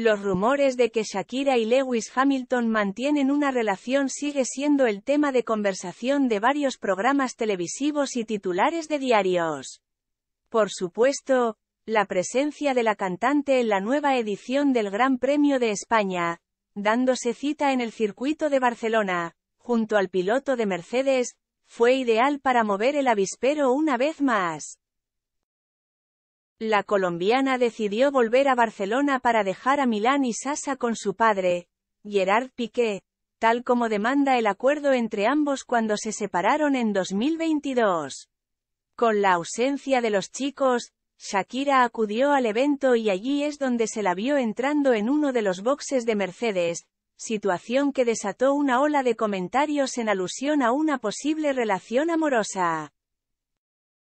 Los rumores de que Shakira y Lewis Hamilton mantienen una relación sigue siendo el tema de conversación de varios programas televisivos y titulares de diarios. Por supuesto, la presencia de la cantante en la nueva edición del Gran Premio de España, dándose cita en el circuito de Barcelona, junto al piloto de Mercedes, fue ideal para mover el avispero una vez más. La colombiana decidió volver a Barcelona para dejar a Milán y Sasa con su padre, Gerard Piqué, tal como demanda el acuerdo entre ambos cuando se separaron en 2022. Con la ausencia de los chicos, Shakira acudió al evento y allí es donde se la vio entrando en uno de los boxes de Mercedes, situación que desató una ola de comentarios en alusión a una posible relación amorosa.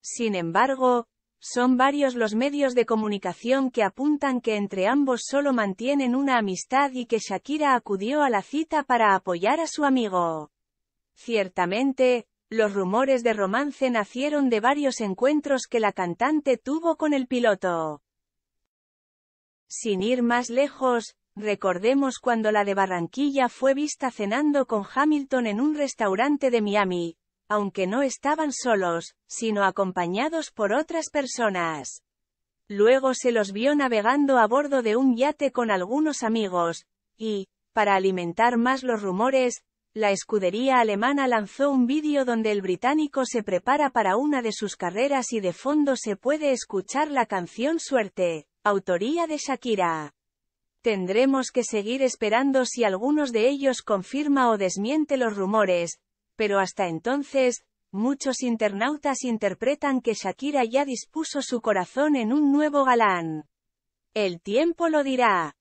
Sin embargo, son varios los medios de comunicación que apuntan que entre ambos solo mantienen una amistad y que Shakira acudió a la cita para apoyar a su amigo. Ciertamente, los rumores de romance nacieron de varios encuentros que la cantante tuvo con el piloto. Sin ir más lejos, recordemos cuando la de Barranquilla fue vista cenando con Hamilton en un restaurante de Miami, aunque no estaban solos, sino acompañados por otras personas. Luego se los vio navegando a bordo de un yate con algunos amigos, y, para alimentar más los rumores, la escudería alemana lanzó un vídeo donde el británico se prepara para una de sus carreras y de fondo se puede escuchar la canción Suerte, autoría de Shakira. Tendremos que seguir esperando si algunos de ellos confirma o desmiente los rumores, pero hasta entonces, muchos internautas interpretan que Shakira ya dispuso su corazón en un nuevo galán. El tiempo lo dirá.